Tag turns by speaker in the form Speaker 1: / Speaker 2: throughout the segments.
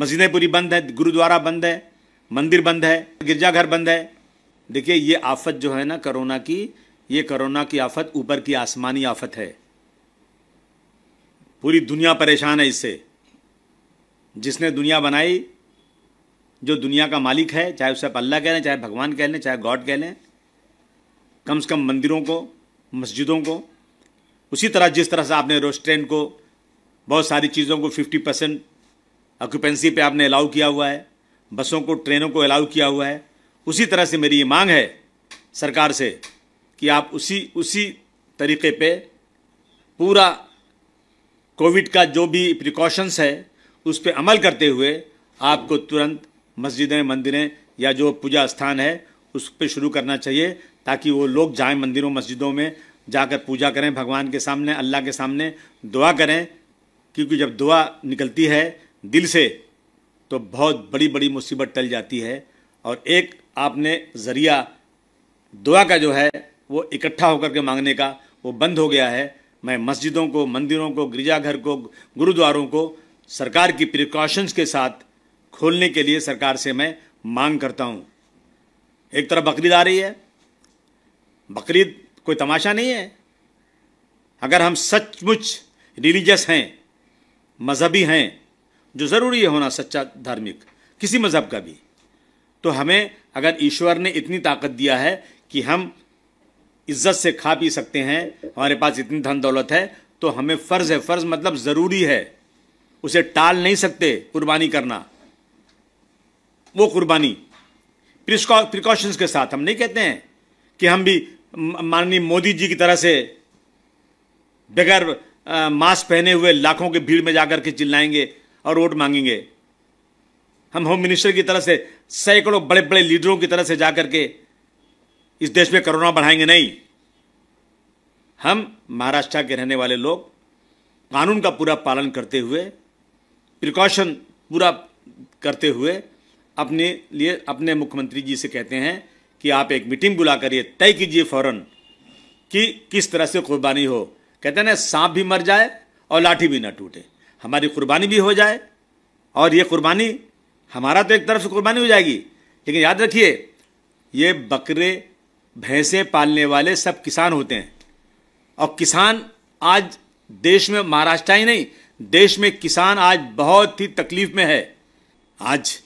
Speaker 1: मस्जिदें पूरी बंद है गुरुद्वारा बंद है मंदिर बंद है गिरजाघर बंद है देखिए ये आफत जो है ना कोरोना की ये कोरोना की आफत ऊपर की आसमानी आफत है पूरी दुनिया परेशान है इससे जिसने दुनिया बनाई जो दुनिया का मालिक है चाहे उसे आप अल्लाह कह लें चाहे भगवान कह लें चाहे गॉड कह लें कम से कम मंदिरों को मस्जिदों को उसी तरह जिस तरह से आपने रेस्टोरेंट को बहुत सारी चीज़ों को फिफ्टी परसेंट ऑक्यूपेंसी पे आपने अलाउ किया हुआ है बसों को ट्रेनों को अलाउ किया हुआ है उसी तरह से मेरी ये मांग है सरकार से कि आप उसी उसी तरीके पे पूरा कोविड का जो भी प्रिकॉशंस है उस पर अमल करते हुए आपको तुरंत मस्जिदें मंदिरें या जो पूजा स्थान है उस पर शुरू करना चाहिए ताकि वो लोग जाएं मंदिरों मस्जिदों में जाकर पूजा करें भगवान के सामने अल्लाह के सामने दुआ करें क्योंकि जब दुआ निकलती है दिल से तो बहुत बड़ी बड़ी मुसीबत टल जाती है और एक आपने ज़रिया दुआ का जो है वो इकट्ठा होकर के मांगने का वो बंद हो गया है मैं मस्जिदों को मंदिरों को गिरजाघर को गुरुद्वारों को सरकार की प्रिकॉशंस के साथ खोलने के लिए सरकार से मैं मांग करता हूँ एक तरफ बकरीद आ रही है बकरीद कोई तमाशा नहीं है अगर हम सचमुच रिलीजस हैं मजहबी हैं जो ज़रूरी है होना सच्चा धार्मिक किसी मज़हब का भी तो हमें अगर ईश्वर ने इतनी ताकत दिया है कि हम इज्जत से खा पी सकते हैं हमारे पास इतनी धन दौलत है तो हमें फ़र्ज़ है फ़र्ज़ मतलब ज़रूरी है उसे टाल नहीं सकते कुर्बानी करना वो कुर्बानी प्रिकॉशंस के साथ हम नहीं कहते हैं कि हम भी माननीय मोदी जी की तरह से बगैर मास्क पहने हुए लाखों के भीड़ में जाकर के चिल्लाएंगे और वोट मांगेंगे हम होम मिनिस्टर की तरह से सैकड़ों बड़े बड़े लीडरों की तरह से जाकर के इस देश में कोरोना बढ़ाएंगे नहीं हम महाराष्ट्र के रहने वाले लोग कानून का पूरा पालन करते हुए प्रिकॉशन पूरा करते हुए अपने लिए अपने मुख्यमंत्री जी से कहते हैं कि आप एक मीटिंग बुला करिए तय कीजिए फौरन कि किस तरह से कुर्बानी हो कहते हैं ना सांप भी मर जाए और लाठी भी ना टूटे हमारी कुर्बानी भी हो जाए और ये कुर्बानी हमारा तो एक तरफ से कुर्बानी हो जाएगी लेकिन याद रखिए ये बकरे भैंसें पालने वाले सब किसान होते हैं और किसान आज देश में महाराष्ट्र ही नहीं देश में किसान आज बहुत ही तकलीफ में है आज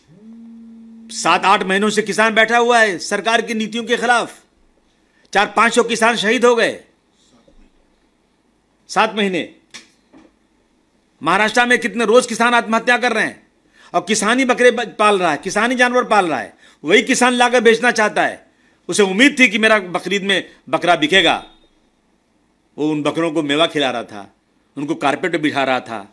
Speaker 1: सात आठ महीनों से किसान बैठा हुआ है सरकार की नीतियों के खिलाफ चार पांच सौ किसान शहीद हो गए सात महीने महाराष्ट्र में कितने रोज किसान आत्महत्या कर रहे हैं और किसानी बकरे पाल रहा है किसानी जानवर पाल रहा है वही किसान लाकर बेचना चाहता है उसे उम्मीद थी कि मेरा बकरीद में बकरा बिकेगा वो उन बकरों को मेवा खिला रहा था उनको कारपेट बिछा बिठा रहा था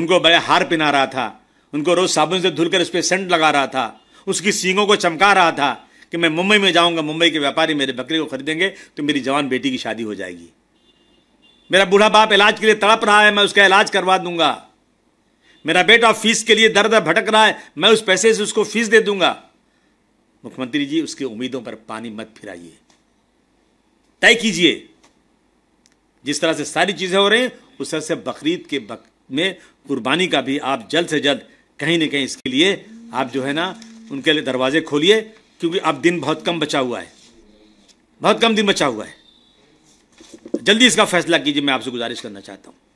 Speaker 1: उनको बड़े हार पहना रहा था उनको रोज़ साबुन से धुलकर उस पर सेंट लगा रहा था उसकी सींगों को चमका रहा था कि मैं मुंबई में जाऊंगा मुंबई के व्यापारी मेरे बकरे को खरीदेंगे तो मेरी जवान बेटी की शादी हो जाएगी मेरा बूढ़ा बाप इलाज के लिए तड़प रहा है मैं उसका इलाज करवा दूंगा मेरा बेटा फीस के लिए दर दर भटक रहा है मैं उस पैसे से उसको फीस दे दूंगा मुख्यमंत्री जी उसकी उम्मीदों पर पानी मत फिराइए तय कीजिए जिस तरह से सारी चीज़ें हो रही हैं उस तरह से बकरीद के बक में कुर्बानी का भी आप जल्द से जल्द कहीं ना कहीं इसके लिए आप जो है ना उनके लिए दरवाजे खोलिए क्योंकि अब दिन बहुत कम बचा हुआ है बहुत कम दिन बचा हुआ है जल्दी इसका फैसला कीजिए मैं आपसे गुजारिश करना चाहता हूँ